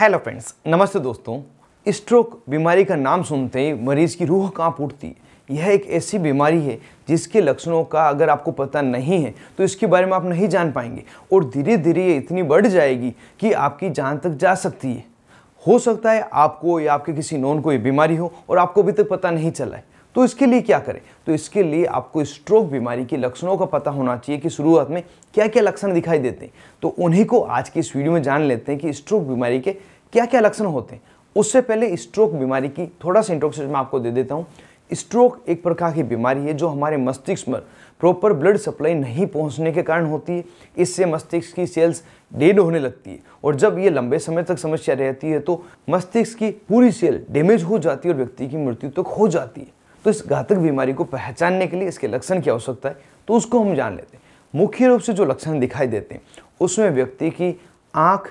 hello friends नमस्ते दोस्तों stroke बीमारी का नाम सुनते ही मरीज की रूह कांप उठती यह एक ऐसी बीमारी है जिसके लक्षणों का अगर आपको पता नहीं है तो इसके बारे में आप नहीं जान पाएंगे और धीरे धीरे ये इतनी बढ़ जाएगी कि आपकी जान तक जा सकती है हो सकता है आपको या आपके किसी नॉन को ये बीमारी हो और आपको अभी तक पता नहीं चला है तो इसके लिए क्या करें तो इसके लिए आपको स्ट्रोक बीमारी के लक्षणों का पता होना चाहिए कि शुरुआत में क्या क्या लक्षण दिखाई देते हैं तो उन्हीं को आज की इस वीडियो में जान लेते हैं कि स्ट्रोक बीमारी के क्या क्या लक्षण होते हैं उससे पहले स्ट्रोक बीमारी की थोड़ा सा इंट्रोडक्शन मैं आपको दे देता हूँ स्ट्रोक एक प्रकार की बीमारी है जो हमारे मस्तिष्क में प्रॉपर ब्लड सप्लाई नहीं पहुंचने के कारण होती है इससे मस्तिष्क की सेल्स डेड होने लगती है और जब ये लंबे समय तक समस्या रहती है तो मस्तिष्क की पूरी सेल डैमेज हो जाती है और व्यक्ति की मृत्यु तक तो हो जाती है तो इस घातक बीमारी को पहचानने के लिए इसके लक्षण की आवश्यकता है तो उसको हम जान लेते हैं मुख्य रूप से जो लक्षण दिखाई देते हैं उसमें व्यक्ति की आँख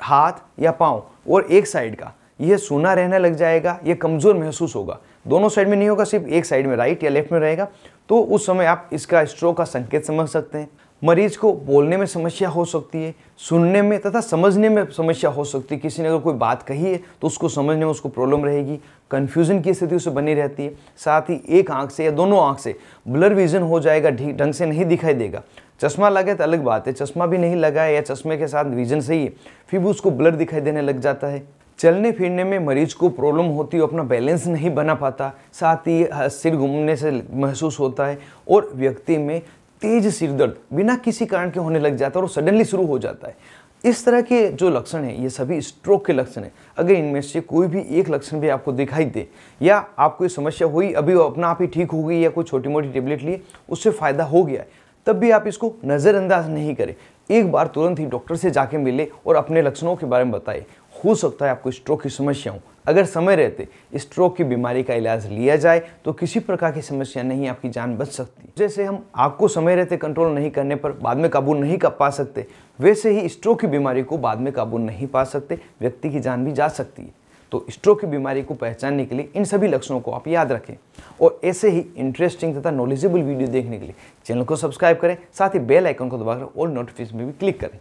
हाथ या पाँव और एक साइड का यह सूना रहने लग जाएगा यह कमज़ोर महसूस होगा दोनों साइड में नहीं होगा सिर्फ एक साइड में राइट या लेफ्ट में रहेगा तो उस समय आप इसका स्ट्रोक का संकेत समझ सकते हैं मरीज को बोलने में समस्या हो सकती है सुनने में तथा समझने में समस्या हो सकती है किसी ने अगर कोई बात कही है तो उसको समझने में उसको प्रॉब्लम रहेगी कन्फ्यूजन की स्थिति उसे बनी रहती है साथ ही एक आंख से या दोनों आंख से ब्लर विजन हो जाएगा ढंग से नहीं दिखाई देगा चश्मा लगे तो अलग बात है चश्मा भी नहीं लगा या चश्मे के साथ विजन सही है फिर भी उसको ब्लर दिखाई देने लग जाता है चलने फिरने में मरीज को प्रॉब्लम होती है अपना बैलेंस नहीं बना पाता साथ ही सिर घूमने से महसूस होता है और व्यक्ति में तेज सिर दर्द बिना किसी कारण के होने लग जाता है और सडनली शुरू हो जाता है इस तरह के जो लक्षण हैं ये सभी स्ट्रोक के लक्षण हैं अगर इनमें से कोई भी एक लक्षण भी आपको दिखाई दे या आपको ये समस्या हुई अभी अपना आप ही ठीक हो गई या कोई छोटी मोटी टेबलेट लिए उससे फ़ायदा हो गया है तब भी आप इसको नज़रअंदाज नहीं करें एक बार तुरंत ही डॉक्टर से जाके मिले और अपने लक्षणों के बारे में बताएं हो सकता है आपको स्ट्रोक की समस्या हो अगर समय रहते स्ट्रोक की बीमारी का इलाज लिया जाए तो किसी प्रकार की समस्या नहीं आपकी जान बच सकती जैसे हम आग को समय रहते कंट्रोल नहीं करने पर बाद में काबू नहीं कर पा सकते वैसे ही स्ट्रोक की बीमारी को बाद में काबू नहीं पा सकते व्यक्ति की जान भी जा सकती है तो स्ट्रोक की बीमारी को पहचानने के लिए इन सभी लक्षणों को आप याद रखें और ऐसे ही इंटरेस्टिंग तथा नॉलेजेबल वीडियो देखने के लिए चैनल को सब्सक्राइब करें साथ ही बेल आइकन को दबाकर और नोटिफिकेशन में भी क्लिक करें